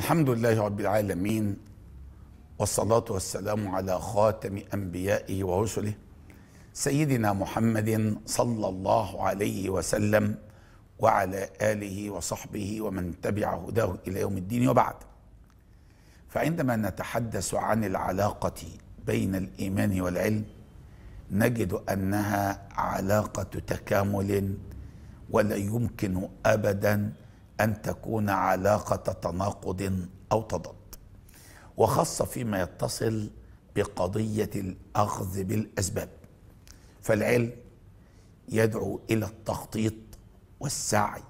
الحمد لله رب العالمين والصلاة والسلام على خاتم أنبيائه ورسله سيدنا محمد صلى الله عليه وسلم وعلى آله وصحبه ومن تبع هداه إلى يوم الدين وبعد فعندما نتحدث عن العلاقة بين الإيمان والعلم نجد أنها علاقة تكامل ولا يمكن أبداً أن تكون علاقة تناقض أو تضاد وخاصة فيما يتصل بقضية الأخذ بالأسباب فالعلم يدعو إلى التخطيط والسعي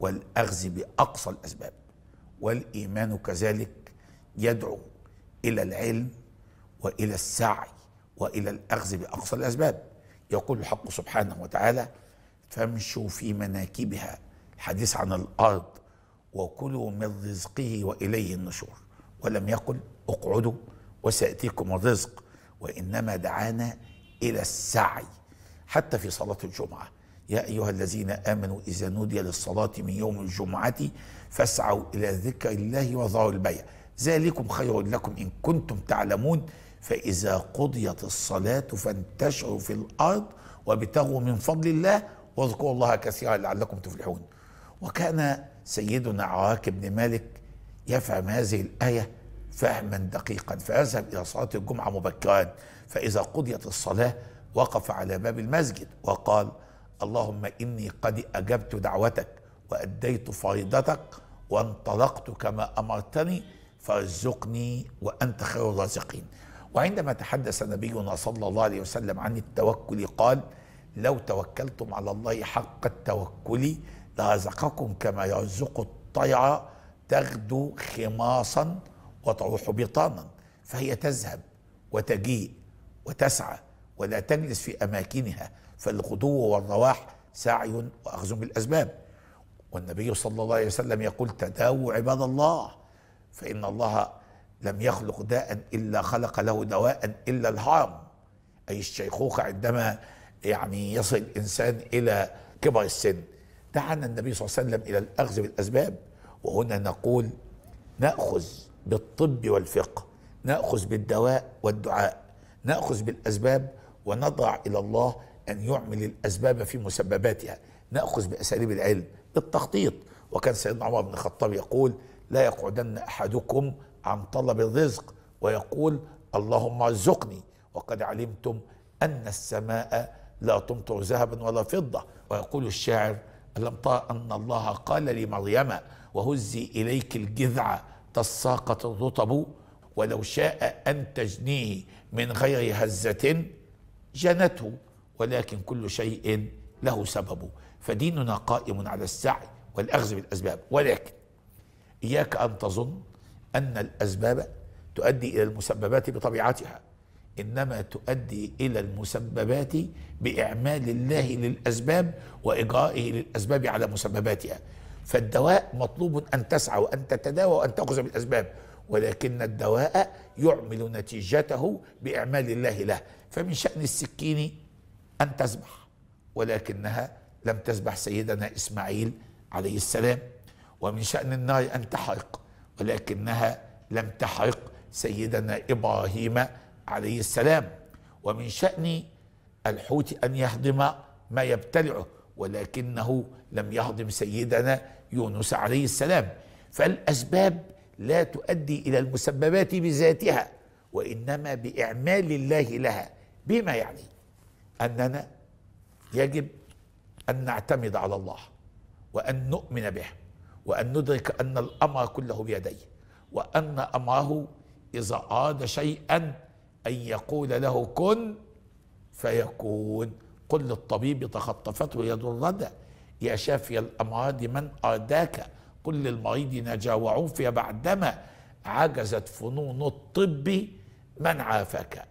والأخذ بأقصى الأسباب والإيمان كذلك يدعو إلى العلم وإلى السعي وإلى الأخذ بأقصى الأسباب يقول الحق سبحانه وتعالى فامشوا في مناكبها حديث عن الأرض وكلوا من رزقه وإليه النشور ولم يقل اقعدوا وسيأتيكم الرزق وإنما دعانا إلى السعي حتى في صلاة الجمعة يا أيها الذين آمنوا إذا نودي للصلاة من يوم الجمعة فاسعوا إلى ذكر الله وذروا البيع ذلكم خير لكم إن كنتم تعلمون فإذا قضيت الصلاة فانتشروا في الأرض وابتغوا من فضل الله واذكروا الله كثيرا لعلكم تفلحون وكان سيدنا عواك بن مالك يفهم هذه الآية فهما دقيقا فيذهب إلى صلاة الجمعة مبكرا فإذا قضيت الصلاة وقف على باب المسجد وقال اللهم إني قد أجبت دعوتك وأديت فريضتك وانطلقت كما أمرتني فارزقني وأنت خير الرازقين وعندما تحدث نبينا صلى الله عليه وسلم عن التوكل قال لو توكلتم على الله حق التوكل لأزقكم كما يعزق الطيعة تغدو خماصا وتروح بطانا فهي تذهب وتجيء وتسعى ولا تجلس في أماكنها فالغدو والرواح سعي وأخذ بالأسباب والنبي صلى الله عليه وسلم يقول تداووا عباد الله فإن الله لم يخلق داء إلا خلق له دواء إلا الهرم أي الشيخوخة عندما يعني يصل الإنسان إلى كبر السن دعنا النبي صلى الله عليه وسلم الى الاخذ بالاسباب وهنا نقول ناخذ بالطب والفقه ناخذ بالدواء والدعاء ناخذ بالاسباب ونضع الى الله ان يعمل الاسباب في مسبباتها ناخذ باساليب العلم بالتخطيط وكان سيدنا عمر بن الخطاب يقول لا يقعدن احدكم عن طلب الرزق ويقول اللهم ارزقني وقد علمتم ان السماء لا تمطر ذهبا ولا فضه ويقول الشاعر ألم ترى أن الله قال لمريم وهزي إليك الجذع تساقط الرطب ولو شاء أن تجنيه من غير هزة جنته ولكن كل شيء له سبب فديننا قائم على السعي والأخذ بالأسباب ولكن إياك أن تظن أن الأسباب تؤدي إلى المسببات بطبيعتها انما تؤدي الى المسببات باعمال الله للاسباب واجرائه للاسباب على مسبباتها فالدواء مطلوب ان تسعى وان تتداوى وان تاخذ بالاسباب ولكن الدواء يعمل نتيجته باعمال الله له فمن شان السكين ان تسبح ولكنها لم تسبح سيدنا اسماعيل عليه السلام ومن شان النار ان تحرق ولكنها لم تحرق سيدنا ابراهيم عليه السلام ومن شأن الحوت أن يهضم ما يبتلعه ولكنه لم يهضم سيدنا يونس عليه السلام فالأسباب لا تؤدي إلى المسببات بذاتها وإنما بإعمال الله لها بما يعني أننا يجب أن نعتمد على الله وأن نؤمن به وأن ندرك أن الأمر كله بيديه وأن أمره إذا أراد شيئا أن يقول له كن فيكون قل للطبيب تخطفته يد الردى يا شافي الأمراض من أرداك قل للمريض نجا وعوفي بعدما عجزت فنون الطب من عافاك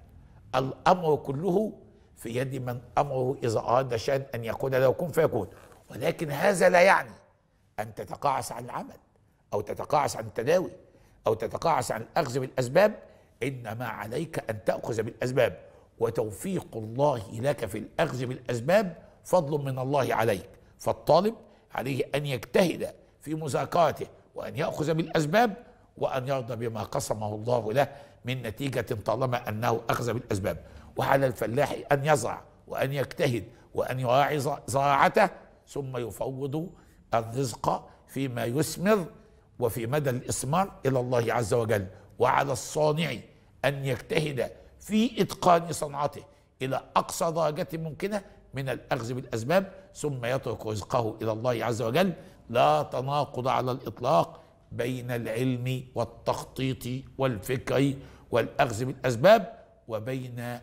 الأمر كله في يد من أمره إذا أراد شأن أن يقول له كن فيكون ولكن هذا لا يعني أن تتقاعس عن العمل أو تتقاعس عن التداوي أو تتقاعس عن الأخذ بالأسباب انما عليك ان تاخذ بالاسباب وتوفيق الله لك في الاخذ بالاسباب فضل من الله عليك فالطالب عليه ان يجتهد في مذاكرته وان ياخذ بالاسباب وان يرضى بما قسمه الله له من نتيجه طالما انه اخذ بالاسباب وعلى الفلاح ان يزرع وان يجتهد وان يراعي زراعته ثم يفوض الرزق فيما يثمر وفي مدى الاثمار الى الله عز وجل وعلى الصانع أن يجتهد في إتقان صنعته إلى أقصى درجة ممكنة من الأخذ بالأسباب ثم يترك رزقه إلى الله عز وجل لا تناقض على الإطلاق بين العلم والتخطيط والفكر والأخذ بالأسباب وبين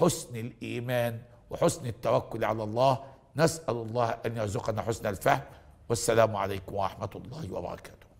حسن الإيمان وحسن التوكل على الله نسأل الله أن يرزقنا حسن الفهم والسلام عليكم ورحمة الله وبركاته